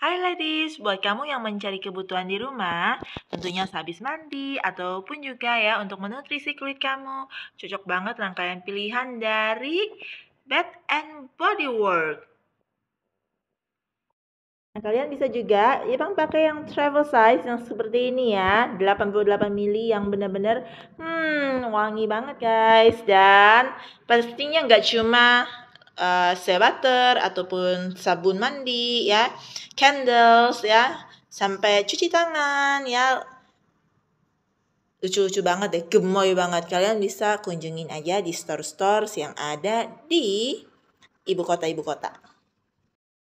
Hai ladies, buat kamu yang mencari kebutuhan di rumah, tentunya sehabis mandi ataupun juga ya untuk menutrisi kulit kamu, cocok banget rangkaian pilihan dari Bed and Body Work. Nah, kalian bisa juga emang ya pakai yang travel size yang seperti ini ya, 88 mili yang benar-benar hmm wangi banget guys dan pastinya nggak cuma uh, sebater ataupun sabun mandi ya, candles ya, sampai cuci tangan ya. Lucu-lucu banget deh, gemoy banget. Kalian bisa kunjungin aja di store-store yang ada di Ibu kota.